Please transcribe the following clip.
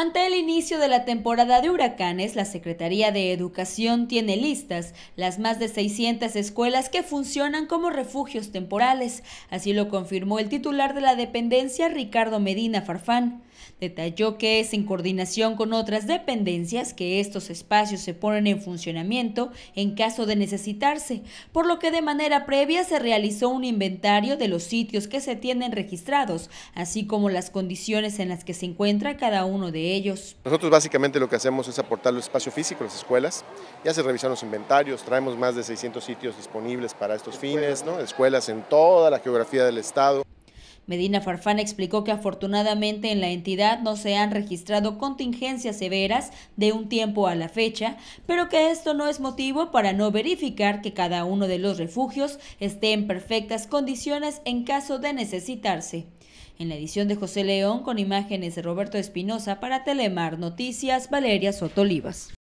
Ante el inicio de la temporada de huracanes, la Secretaría de Educación tiene listas las más de 600 escuelas que funcionan como refugios temporales. Así lo confirmó el titular de la dependencia, Ricardo Medina Farfán. Detalló que es en coordinación con otras dependencias que estos espacios se ponen en funcionamiento en caso de necesitarse, por lo que de manera previa se realizó un inventario de los sitios que se tienen registrados, así como las condiciones en las que se encuentra cada uno de ellos. Nosotros básicamente lo que hacemos es aportar el espacio físico a las escuelas, ya se revisaron los inventarios, traemos más de 600 sitios disponibles para estos fines, ¿no? escuelas en toda la geografía del estado. Medina Farfán explicó que afortunadamente en la entidad no se han registrado contingencias severas de un tiempo a la fecha, pero que esto no es motivo para no verificar que cada uno de los refugios esté en perfectas condiciones en caso de necesitarse. En la edición de José León, con imágenes de Roberto Espinosa para Telemar Noticias, Valeria Sotolivas.